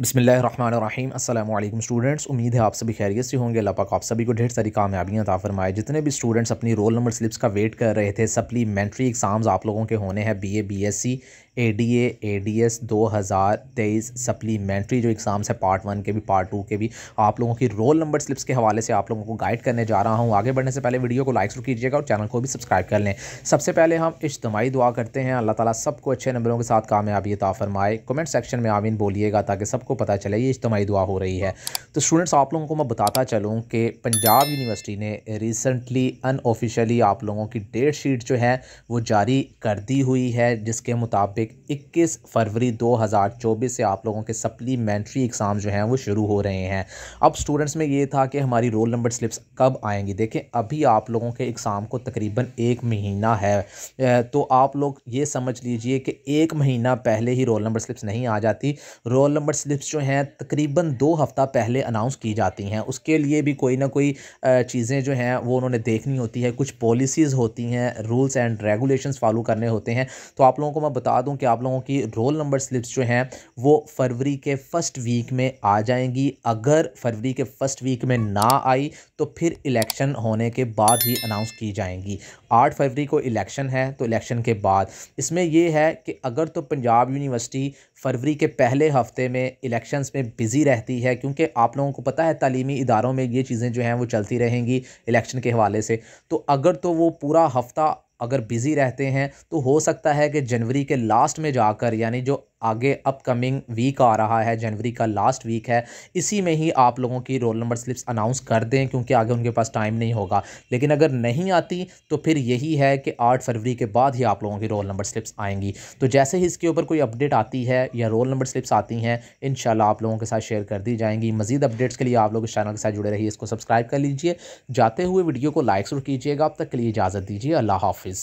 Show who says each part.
Speaker 1: बसमीम अल्लाम स्टूडेंट्स उम्मीद है आप सभी खैरियत से होंगे अल्लाह पाक आप सभी को ढेर सारी कामयाबियाँ अता फरमाए जितने भी स्टूडेंट्स अपनी रोल नंबर स्लिप्स का वेट कर रहे थे सप्लीमेंट्री एग्ज़ाम्स आप लोगों के होने हैं BA BSc A D A A D S दो हज़ार तेईस सप्लीमेंट्री जो एग्ज़ाम्स है पार्ट वन के भी पार्ट टू के भी आप लोगों की रोल नंबर स्लिप्स के हवाले से आप लोगों को गाइड करने जा रहा हूँ आगे बढ़ने से पहले वीडियो को लाइक शुरू कीजिएगा और चैनल को भी सब्सक्राइब कर लें सबसे पहले हम इज्तमाही दुआ करते हैं अल्लाह ताला सबको अच्छे नंबरों के साथ कामयाबी ताफरमाए कमेंट सेक्शन में आमीन बोलिएगा ताकि सबको पता चले ये इज्तमाही दुआ हो रही है तो स्टूडेंट्स आप लोगों को मैं बताता चलूँ कि पंजाब यूनिवर्सिटी ने रिसेंटली अनऑफिशली आप लोगों की डेट शीट जो है वो जारी कर दी हुई है जिसके मुताबिक मुताबिक 21 फरवरी 2024 से आप लोगों के सप्लीमेंट्री एग्ज़ाम जो हैं वो शुरू हो रहे हैं अब स्टूडेंट्स में ये था कि हमारी रोल नंबर स्लिप्स कब आएंगी देखें अभी आप लोगों के एग्ज़ाम को तकरीबन एक महीना है तो आप लोग ये समझ लीजिए कि एक महीना पहले ही रोल नंबर स्लिप्स नहीं आ जाती रोल नंबर स्लिप्स जो हैं तकरीबन दो हफ़्ता पहले अनाउंस की जाती हैं उसके लिए भी कोई ना कोई चीज़ें जो हैं वो उन्होंने देखनी होती है कुछ पॉलिसीज़ होती हैं रूल्स एंड रेगुलेशंस फॉलो करने होते हैं तो आप लोगों को मैं बता दूं हूँ कि आप लोगों की रोल नंबर स्लिप्स जो हैं वो फरवरी के फर्स्ट वीक में आ जाएंगी अगर फरवरी के फर्स्ट वीक में ना आई तो फिर इलेक्शन होने के बाद ही अनाउंस की जाएंगी आठ फरवरी को इलेक्शन है तो इलेक्शन के बाद इसमें यह है कि अगर तो पंजाब यूनिवर्सिटी फरवरी के पहले हफ्ते में इलेक्शंस में बिज़ी रहती है क्योंकि आप लोगों को पता है तालीमी इदारों में ये चीज़ें जो हैं वो चलती रहेंगी इलेक्शन के हवाले से तो अगर तो वो पूरा हफ्ता अगर बिज़ी रहते हैं तो हो सकता है कि जनवरी के लास्ट में जाकर यानी जो आगे अपकमिंग वीक आ रहा है जनवरी का लास्ट वीक है इसी में ही आप लोगों की रोल नंबर स्लिप्स अनाउंस कर दें क्योंकि आगे उनके पास टाइम नहीं होगा लेकिन अगर नहीं आती तो फिर यही है कि आठ फरवरी के बाद ही आप लोगों की रोल नंबर स्लिप्स आएंगी तो जैसे ही इसके ऊपर कोई अपडेट आती है या रोल नंबर स्लिप्स आती हैं इन आप लोगों के साथ शेयर कर दी जाएंगी मजीद अपडेट्स के लिए आप लोग इस चैनल के साथ जुड़े रहिए इसको सब्सक्राइब कर लीजिए जाते हुए वीडियो को लाइक जरूर कीजिएगा अब तक के लिए इजाज़त दीजिए अल्लाह हाफिज़